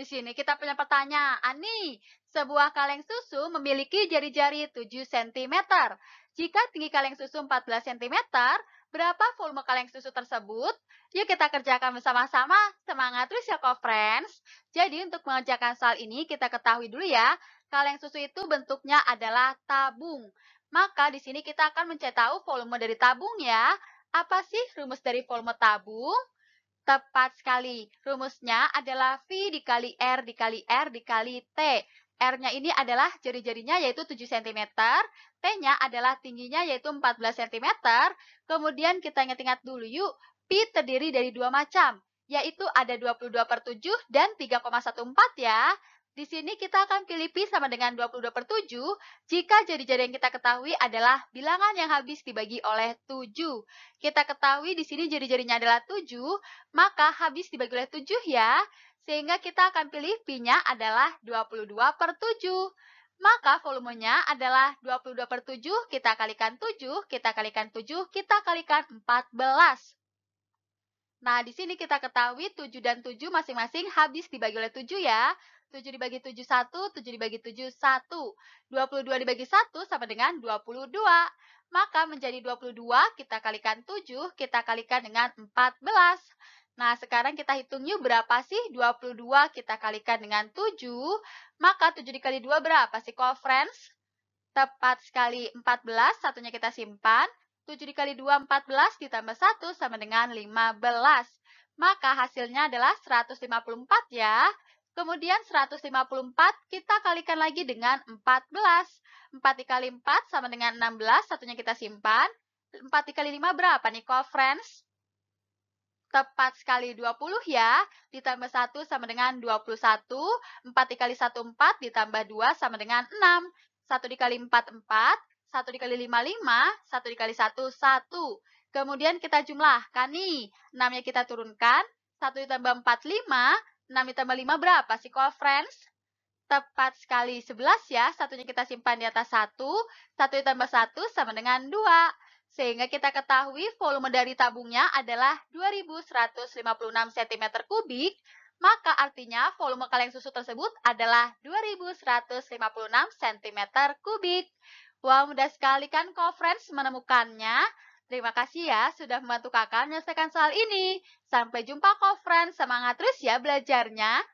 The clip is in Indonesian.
Di sini kita punya pertanyaan nih. Sebuah kaleng susu memiliki jari-jari 7 cm. Jika tinggi kaleng susu 14 cm, berapa volume kaleng susu tersebut? Yuk kita kerjakan bersama-sama. Semangat terus ya, kok, friends. Jadi untuk mengerjakan soal ini, kita ketahui dulu ya, kaleng susu itu bentuknya adalah tabung. Maka di sini kita akan mencetak volume dari tabung ya. Apa sih rumus dari volume tabung? Tepat sekali. Rumusnya adalah V dikali R dikali R dikali T. R-nya ini adalah jari-jarinya yaitu 7 cm, T-nya adalah tingginya yaitu 14 cm. Kemudian kita ingat-ingat dulu yuk, P terdiri dari dua macam, yaitu ada 22 per 7 dan 3,14 ya. Di sini kita akan pilih pi sama dengan 22 per 7 jika jari-jari yang kita ketahui adalah bilangan yang habis dibagi oleh 7. Kita ketahui di sini jari-jarinya adalah 7, maka habis dibagi oleh 7 ya, sehingga kita akan pilih pi-nya adalah 22 per 7. Maka volumenya adalah 22 per 7, kita kalikan 7, kita kalikan 7, kita kalikan 14. Nah, di sini kita ketahui 7 dan 7 masing-masing habis dibagi oleh 7 ya. 7 dibagi 7, 1. 7 dibagi 7, 1. 22 dibagi 1 sama dengan 22. Maka menjadi 22, kita kalikan 7, kita kalikan dengan 14. Nah, sekarang kita hitung yuk berapa sih 22 kita kalikan dengan 7. Maka 7 dikali 2 berapa sih, call friends? Tepat sekali 14, satunya kita simpan. 7 dikali 2, 14 ditambah 1 sama dengan 15. Maka hasilnya adalah 154 ya. Kemudian 154 kita kalikan lagi dengan 14. 4 dikali 4 sama dengan 16, satunya kita simpan. 4 dikali 5 berapa nih, call friends? Tepat sekali 20 ya, ditambah 1 sama dengan 21, 4 dikali 1, 4, ditambah 2 sama dengan 6, 1 dikali 4, 4, 1 dikali 5, 5. 1 dikali 1, 1. Kemudian kita jumlahkan nih. 6-nya kita turunkan. 1 ditambah 4, 5. 6 ditambah 5 berapa sih, call friends? Tepat sekali 11 ya. Satunya kita simpan di atas 1. 1 ditambah 1 sama dengan 2. Sehingga kita ketahui volume dari tabungnya adalah 2156 cm kubik maka artinya volume kaleng susu tersebut adalah 2156 cm kubik. Wah, mudah sekali kan conference menemukannya. Terima kasih ya sudah membantu kakak menyelesaikan soal ini. Sampai jumpa conference, semangat terus ya belajarnya.